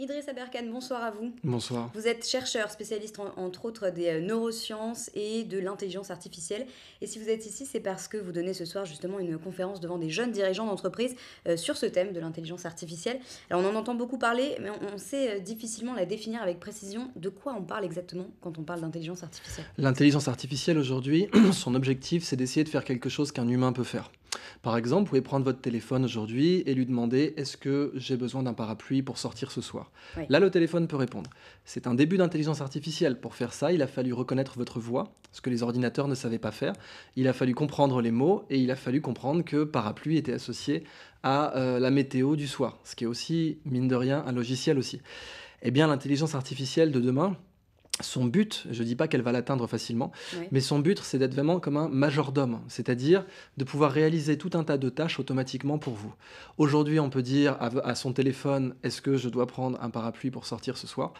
Idriss Aberkan, bonsoir à vous. Bonsoir. Vous êtes chercheur, spécialiste entre autres des euh, neurosciences et de l'intelligence artificielle. Et si vous êtes ici, c'est parce que vous donnez ce soir justement une conférence devant des jeunes dirigeants d'entreprise euh, sur ce thème de l'intelligence artificielle. Alors on en entend beaucoup parler, mais on, sait euh, difficilement la définir avec précision. De quoi on parle exactement quand on parle d'intelligence artificielle L'intelligence artificielle aujourd'hui, son objectif, c'est d'essayer de faire quelque chose qu'un humain peut faire. Par exemple, vous pouvez prendre votre téléphone aujourd'hui et lui demander est-ce que j'ai besoin d'un parapluie pour sortir ce soir Là, le téléphone peut répondre. C'est un début d'intelligence artificielle. Pour faire ça, il a fallu reconnaître votre voix, ce que les ordinateurs ne savaient pas faire. Il a fallu comprendre les mots et il a fallu comprendre que parapluie était associé à euh, la météo du soir, ce qui est aussi, mine de rien, un logiciel aussi. Eh bien, l'intelligence artificielle de demain, son but, je ne dis pas qu'elle va l'atteindre facilement, mais son but, c'est d'être vraiment comme un majordome, c'est-à-dire de pouvoir réaliser tout un tas de tâches automatiquement pour vous. Aujourd'hui, on peut dire à son téléphone, est-ce que je dois prendre un parapluie pour sortir ce soir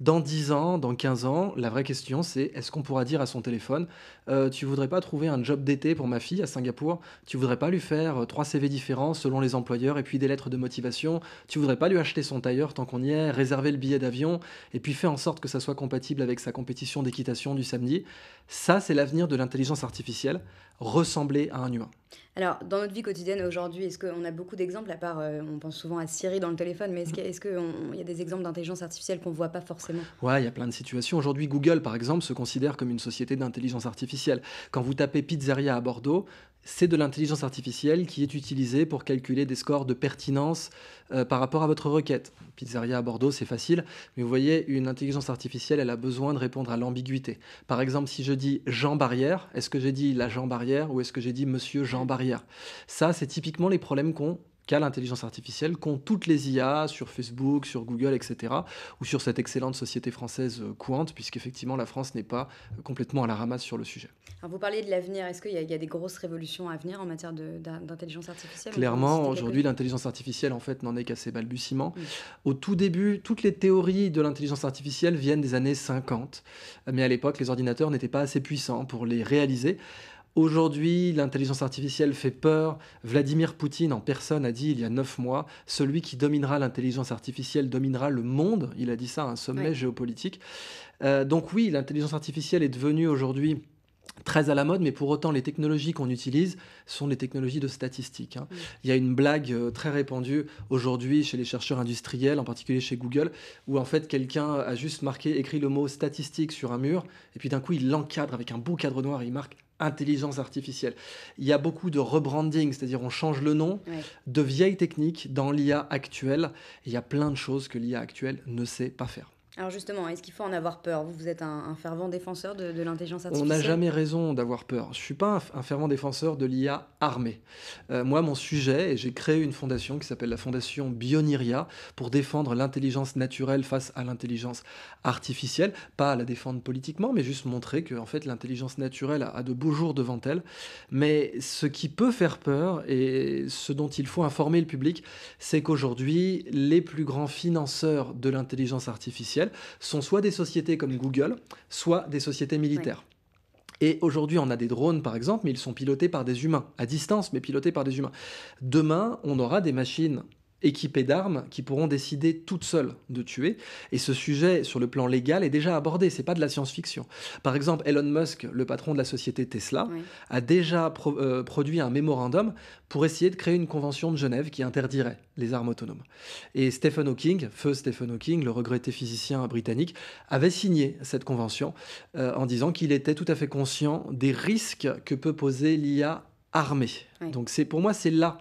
dans 10 ans, dans 15 ans, la vraie question c'est est-ce qu'on pourra dire à son téléphone euh, Tu voudrais pas trouver un job d'été pour ma fille à Singapour Tu voudrais pas lui faire euh, trois CV différents selon les employeurs et puis des lettres de motivation Tu voudrais pas lui acheter son tailleur tant qu'on y est, réserver le billet d'avion et puis faire en sorte que ça soit compatible avec sa compétition d'équitation du samedi Ça, c'est l'avenir de l'intelligence artificielle, ressembler à un humain. Alors, dans notre vie quotidienne aujourd'hui, est-ce qu'on a beaucoup d'exemples, à part, euh, on pense souvent à Siri dans le téléphone, mais est-ce mm. qu'il est y a des exemples d'intelligence artificielle qu'on ne voit pas forcément Oui, il y a plein de situations. Aujourd'hui, Google, par exemple, se considère comme une société d'intelligence artificielle. Quand vous tapez pizzeria à Bordeaux, c'est de l'intelligence artificielle qui est utilisée pour calculer des scores de pertinence euh, par rapport à votre requête. Pizzeria à Bordeaux, c'est facile, mais vous voyez, une intelligence artificielle, elle a besoin de répondre à l'ambiguïté. Par exemple, si je dis Jean Barrière, est-ce que j'ai dit la Jean Barrière ou est-ce que j'ai dit Monsieur Jean Barrière Ça, c'est typiquement les problèmes qu'on l'intelligence artificielle, qu'ont toutes les IA sur Facebook, sur Google, etc., ou sur cette excellente société française euh, Courante, puisqu'effectivement la France n'est pas euh, complètement à la ramasse sur le sujet. Alors vous parlez de l'avenir, est-ce qu'il y, y, a des grosses révolutions à venir en matière d'intelligence artificielle Clairement, aujourd'hui l'intelligence artificielle en fait n'en est qu'à ses balbutiements. Au tout début, toutes les théories de l'intelligence artificielle viennent des années 50, mais à l'époque les ordinateurs n'étaient pas assez puissants pour les réaliser. Aujourd'hui, l'intelligence artificielle fait peur. Vladimir Poutine en personne a dit il y a neuf mois, celui qui dominera l'intelligence artificielle dominera le monde. Il a dit ça à un sommet géopolitique. Euh, donc oui, l'intelligence artificielle est devenue aujourd'hui très à la mode, mais pour autant, les technologies qu'on utilise sont des technologies de statistique. Hein. Il y a une blague euh, très répandue aujourd'hui chez les chercheurs industriels, en particulier chez Google, où en fait quelqu'un a juste marqué, écrit le mot statistique sur un mur, et puis d'un coup il l'encadre avec un beau cadre noir et il marque intelligence artificielle. Il y a beaucoup de rebranding, c'est-à-dire on change le nom de vieilles techniques dans l'IA actuelle. Il y a plein de choses que l'IA actuelle ne sait pas faire. Alors justement, est-ce qu'il faut en avoir peur Vous, êtes un, fervent défenseur de, l'intelligence artificielle. On n'a jamais raison d'avoir peur. Je ne suis pas un, fervent défenseur de l'IA armée. Euh, moi, mon sujet, et j'ai créé une fondation qui s'appelle la Fondation Bioniria pour défendre l'intelligence naturelle face à l'intelligence artificielle. Pas à la défendre politiquement, mais juste montrer que en fait, l'intelligence naturelle a de beaux jours devant elle. Mais ce qui peut faire peur et ce dont il faut informer le public, c'est qu'aujourd'hui, les plus grands financeurs de l'intelligence artificielle, sont soit des sociétés comme Google, soit des sociétés militaires. Et aujourd'hui, on a des drones, par exemple, mais ils sont pilotés par des humains, à distance, mais pilotés par des humains. Demain, on aura des machines équipées d'armes qui pourront décider toutes seules de tuer. Et ce sujet, sur le plan légal, est déjà abordé. C'est pas de la science-fiction. Par exemple, Elon Musk, le patron de la société Tesla, a déjà euh, produit un mémorandum pour essayer de créer une convention de Genève qui interdirait les armes autonomes. Et Stephen Hawking, feu Stephen Hawking, le regretté physicien britannique, avait signé cette convention euh, en disant qu'il était tout à fait conscient des risques que peut poser l'IA armée. Donc c'est pour moi c'est là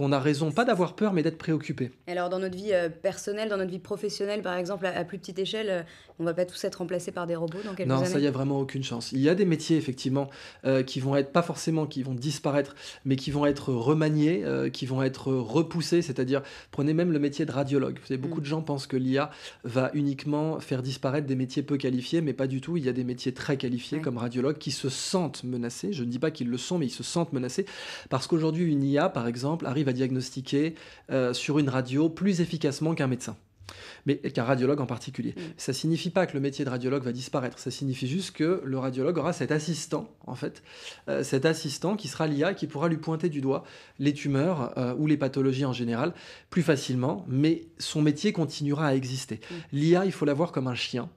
on a raison pas d'avoir peur, mais d'être préoccupé. Alors dans notre vie euh, personnelle, dans notre vie professionnelle, par exemple, à, plus petite échelle, euh, on va pas tous être remplacés par des robots dans quelques non, années. Non, ça y a vraiment aucune chance. Il y a des métiers effectivement euh, qui vont être pas forcément qui vont disparaître, mais qui vont être remaniés, qui vont être repoussés. C'est-à-dire, prenez même le métier de radiologue. Vous mm. beaucoup de gens pensent que l'IA va uniquement faire disparaître des métiers peu qualifiés, mais pas du tout. Il y a des métiers très qualifiés comme radiologue qui se sentent menacés. Je ne dis pas qu'ils le sont, mais ils se sentent menacés parce qu'aujourd'hui une IA, par exemple, arrive à diagnostiquer euh, sur une radio plus efficacement qu'un médecin mais qu'un radiologue en particulier. Mm. Ça signifie pas que le métier de radiologue va disparaître, ça signifie juste que le radiologue aura cet assistant, en fait, euh, cet assistant qui sera l'IA, qui pourra lui pointer du doigt les tumeurs euh, ou les pathologies en général plus facilement, mais son métier continuera à exister. Mm. L'IA, il faut l'avoir comme un chien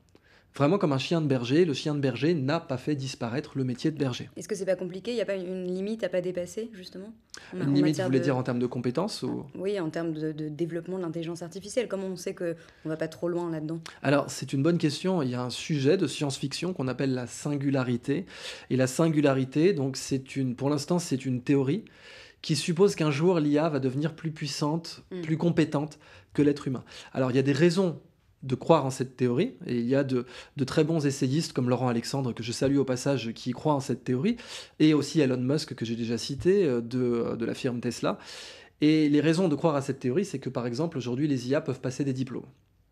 Vraiment comme un chien de berger, le chien de berger n'a pas fait disparaître le métier de berger. Est-ce que c'est pas compliqué Il n'y a pas une limite à pas dépasser, justement Une limite, vous voulez dire en termes de compétences ou... Ah, oui, en termes de, développement de l'intelligence artificielle. Comment on sait qu'on ne va pas trop loin là-dedans Alors, c'est une bonne question. Il y a un sujet de science-fiction qu'on appelle la singularité. Et la singularité, donc, c'est une, pour l'instant, c'est une théorie qui suppose qu'un jour l'IA va devenir plus puissante, hmm. plus compétente que l'être humain. Alors, il y a des raisons de croire en cette théorie, et il y a de, très bons essayistes comme Laurent Alexandre, que je salue au passage, qui croient en cette théorie, et aussi Elon Musk, que j'ai déjà cité, euh, euh, de, la firme Tesla. Et les raisons de croire à cette théorie, c'est que par exemple, aujourd'hui, les IA peuvent passer des diplômes.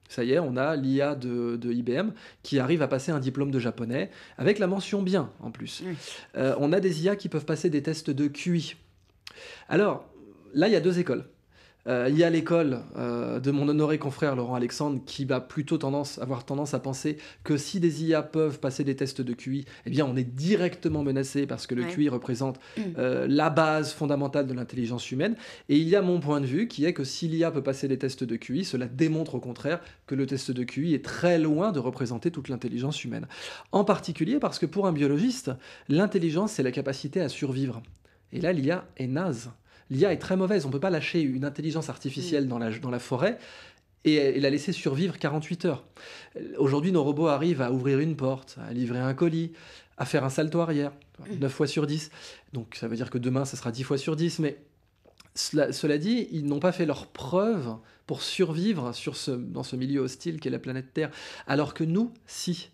Ça y est, on a l'IA de, de, IBM qui arrive à passer un diplôme de japonais avec la mention bien en plus. Euh, on a des IA qui peuvent passer des tests de QI. Alors, là, il y a deux écoles. Euh, il y a l'école euh, de mon honoré confrère Laurent Alexandre qui va plutôt tendance, avoir tendance à penser que si des IA peuvent passer des tests de QI, eh bien on est directement menacé parce que le QI représente mm. euh, la base fondamentale de l'intelligence humaine. Et il y a mon point de vue qui est que si l'IA peut passer des tests de QI, cela démontre au contraire que le test de QI est très loin de représenter toute l'intelligence humaine. En particulier parce que pour un biologiste, l'intelligence c'est la capacité à survivre. Et là, l'IA est naze l'IA est très mauvaise, on ne peut pas lâcher une intelligence artificielle mm. dans la, forêt et la laisser survivre 48 heures. Aujourd'hui, nos robots arrivent à ouvrir une porte, à livrer un colis, à faire un salto arrière, 9 mm. fois sur 10. Donc ça veut dire que demain, ça sera 10 fois sur 10, mais cela, dit, ils n'ont pas fait leur preuve pour survivre dans ce milieu hostile qu'est la planète Terre. Alors que nous, si,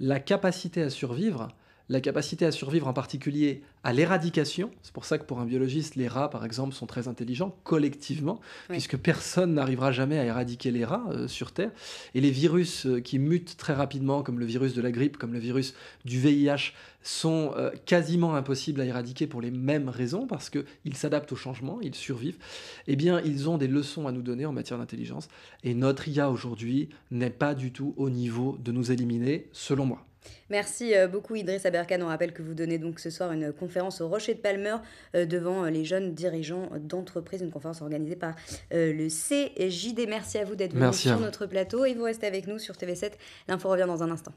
la capacité à survivre, la capacité à survivre en particulier à l'éradication. C'est pour ça que pour un biologiste, les rats, par exemple, sont très intelligents collectivement, puisque personne n'arrivera jamais à éradiquer les rats euh, sur Terre. Et les virus euh, qui mutent très rapidement, comme le virus de la grippe, comme le virus du VIH, sont euh, quasiment impossibles à éradiquer pour les mêmes raisons, parce qu'ils s'adaptent au changement, ils survivent. Eh bien, ils ont des leçons à nous donner en matière d'intelligence. Et notre IA aujourd'hui n'est pas du tout au niveau de nous éliminer, selon moi. Merci euh, beaucoup Idriss Aberkan. On rappelle que vous donnez donc ce soir une conférence au Rocher de Palmer euh, devant euh, les jeunes dirigeants d'entreprises, une conférence organisée par le CJD. Merci à vous d'être venu sur notre plateau et vous restez avec nous sur TV7. L'info revient dans un instant.